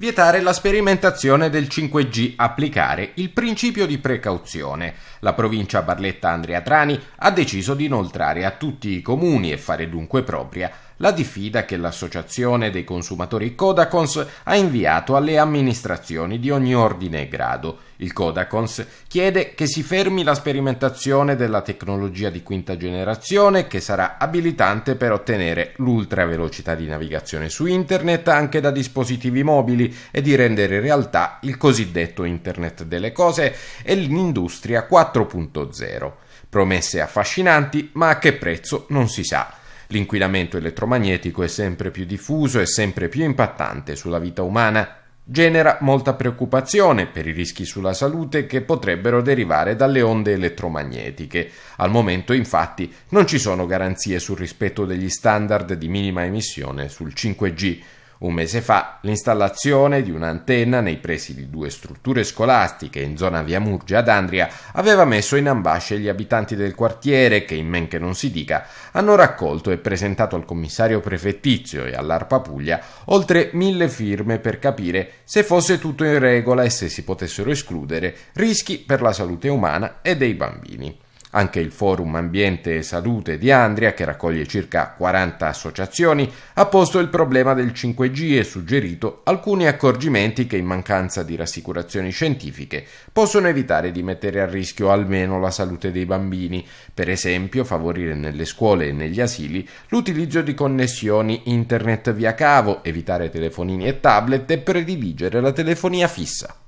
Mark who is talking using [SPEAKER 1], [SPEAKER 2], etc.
[SPEAKER 1] vietare la sperimentazione del 5G, applicare il principio di precauzione. La provincia Barletta Andrea Trani ha deciso di inoltrare a tutti i comuni e fare dunque propria la diffida che l'associazione dei consumatori Codacons ha inviato alle amministrazioni di ogni ordine e grado. Il Codacons chiede che si fermi la sperimentazione della tecnologia di quinta generazione che sarà abilitante per ottenere l'ultra velocità di navigazione su internet anche da dispositivi mobili e di rendere realtà il cosiddetto Internet delle cose e l'industria 4.0. Promesse affascinanti, ma a che prezzo non si sa. L'inquinamento elettromagnetico è sempre più diffuso e sempre più impattante sulla vita umana. Genera molta preoccupazione per i rischi sulla salute che potrebbero derivare dalle onde elettromagnetiche. Al momento, infatti, non ci sono garanzie sul rispetto degli standard di minima emissione sul 5G. Un mese fa l'installazione di un'antenna nei pressi di due strutture scolastiche in zona via Murgia ad Andria aveva messo in ambasce gli abitanti del quartiere che, in men che non si dica, hanno raccolto e presentato al commissario prefettizio e all'Arpa Puglia oltre mille firme per capire se fosse tutto in regola e se si potessero escludere rischi per la salute umana e dei bambini. Anche il Forum Ambiente e Salute di Andria, che raccoglie circa 40 associazioni, ha posto il problema del 5G e suggerito alcuni accorgimenti che in mancanza di rassicurazioni scientifiche possono evitare di mettere a rischio almeno la salute dei bambini, per esempio favorire nelle scuole e negli asili l'utilizzo di connessioni internet via cavo, evitare telefonini e tablet e prediligere la telefonia fissa.